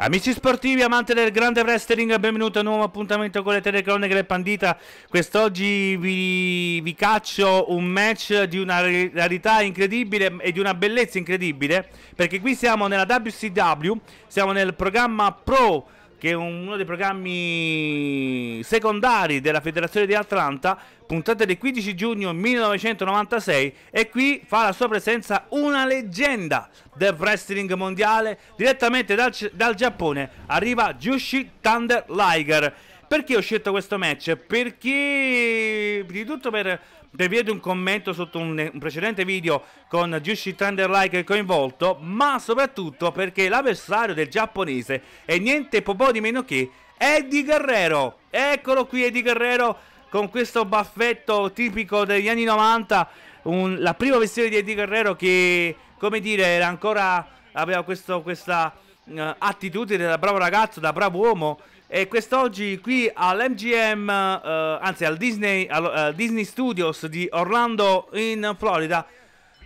Amici sportivi, amanti del grande wrestling, benvenuti a un nuovo appuntamento con le telecroniche del Pandita. Quest'oggi vi, vi, caccio un match di una rarità incredibile e di una bellezza incredibile, perché qui siamo nella WCW, siamo nel programma Pro che è uno dei programmi secondari della Federazione di Atlanta, puntata del 15 giugno 1996, e qui fa la sua presenza una leggenda del wrestling mondiale, direttamente dal, dal Giappone arriva Jushi Thunder Liger perché ho scelto questo match? Perché, prima di tutto, per, per via di un commento sotto un, un precedente video con Jushi Thunderlike coinvolto, ma soprattutto perché l'avversario del giapponese è niente po' di meno che Eddie Guerrero. Eccolo qui Eddie Guerrero con questo baffetto tipico degli anni 90, un, la prima versione di Eddie Guerrero che, come dire, era ancora, aveva questo, questa uh, attitudine da bravo ragazzo, da bravo uomo e quest'oggi qui all'MGM, eh, anzi al Disney, eh, al, uh, Disney Studios di Orlando in Florida,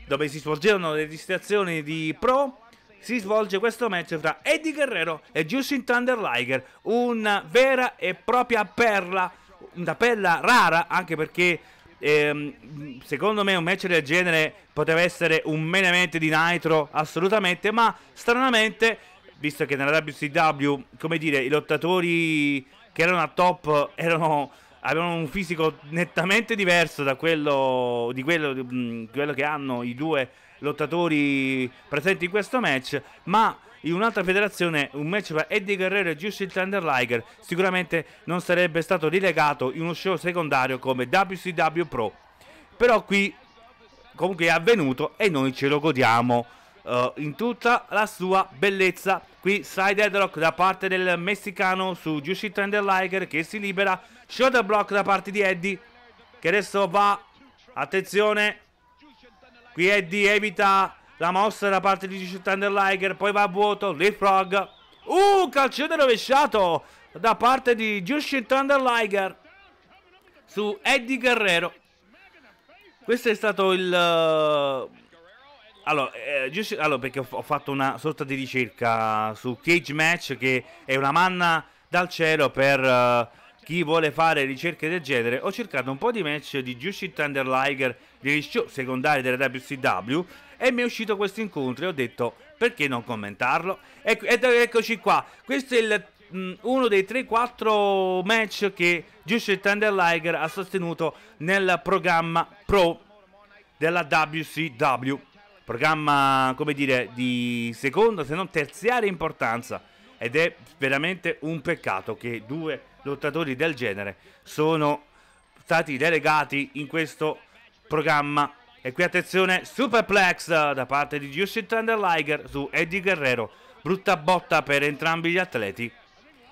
dove si svolgevano le registrazioni di Pro, si svolge questo match fra Eddie Guerrero e Justin Thunder Liger, una vera e propria perla, una perla rara anche perché ehm, secondo me un match del genere poteva essere un main event di Nitro assolutamente, ma stranamente visto che nella WCW, come dire, i lottatori che erano a top erano, avevano un fisico nettamente diverso da quello, di quello, di mm, quello che hanno i due lottatori presenti in questo match, ma in un'altra federazione un match tra Eddie Guerrero e Jushin Thunder Liger sicuramente non sarebbe stato rilegato in uno show secondario come WCW Pro. Però qui comunque è avvenuto e noi ce lo godiamo uh, in tutta la sua bellezza. Qui side headlock da parte del messicano su Jushi Liger che si libera. Shoulder block da parte di Eddie che adesso va. Attenzione. Qui Eddie evita la mossa da parte di Jushi Liger. Poi va a vuoto. frog. Uh, calcione rovesciato da parte di Jushin Thunder Liger su Eddie Guerrero. Questo è stato il uh, allora, eh, giusto, allora perché ho, fatto una sorta di ricerca su Cage Match che è una manna dal cielo per uh, chi vuole fare ricerche del genere. Ho cercato un po' di match di Jushin Thunder Liger degli show secondari della WCW e mi è uscito questo incontro e ho detto perché non commentarlo? Ecco, ed eccoci qua, questo è il uno dei 3-4 match che Jushin Thunder Liger ha sostenuto nel programma Pro della WCW programma, come dire, di seconda se non terziaria importanza ed è veramente un peccato che due lottatori del genere sono stati delegati in questo programma. E qui attenzione, superplex da parte di Jushin Thunder Liger su Eddie Guerrero, brutta botta per entrambi gli atleti.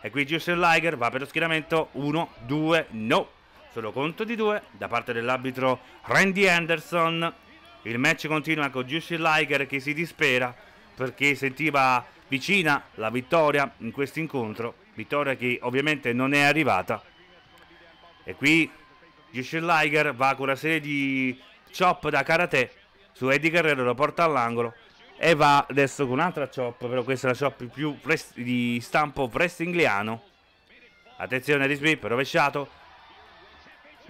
E qui Jushin Liger va per lo schieramento 1, 2, no, solo conto di due da parte dell'arbitro Randy Anderson. Il match continua con Jussi Liger che si dispera perché sentiva vicina la vittoria in questo incontro, vittoria che ovviamente non è arrivata. E qui Jussi Liger va con una serie di chop da karate su Eddie Guerrero, lo porta all'angolo e va adesso con un'altra chop, però questa è una chop più di stampo wrestlingliano. Attenzione Risbip, rovesciato.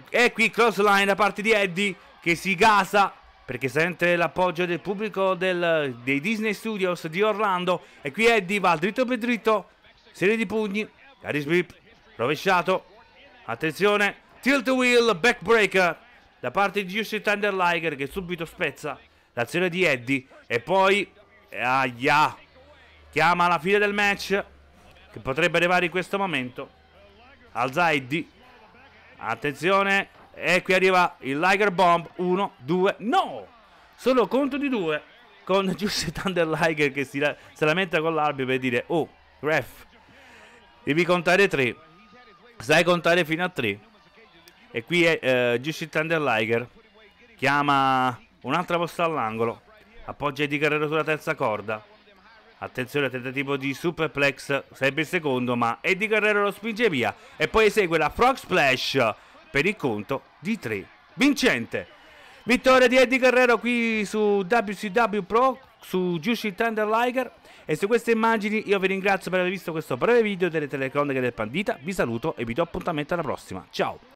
E qui line da parte di Eddie che si gasa perché sente l'appoggio del pubblico del, dei Disney Studios di Orlando e qui Eddie va dritto per dritto, serie di pugni, Caris Whip, rovesciato, attenzione, tilt wheel, backbreaker da parte di Jussi Thunder Liger che subito spezza l'azione di Eddie e poi, aia, chiama la fine del match che potrebbe arrivare in questo momento, alza Eddie, attenzione, e qui arriva il Liger Bomb. 1, 2, no! Solo conto di due con Giuseppe Thunder Liger che si, si lamenta con l'arbitro per dire Oh, ref, devi contare 3. Sai contare fino a 3. E qui è eh, Thunder Liger. Chiama un'altra posta all'angolo. Appoggia di Guerrero sulla terza corda. Attenzione tentativo di superplex, Sarebbe il secondo, ma Eddie Carrero lo spinge via. E poi esegue la Frog Splash per il conto di 3. Vincente! Vittoria di Eddie Guerrero qui su WCW Pro, su Jushin Thunder Liger. E su queste immagini io vi ringrazio per aver visto questo breve video delle telecronache del Pandita. Vi saluto e vi do appuntamento alla prossima. Ciao!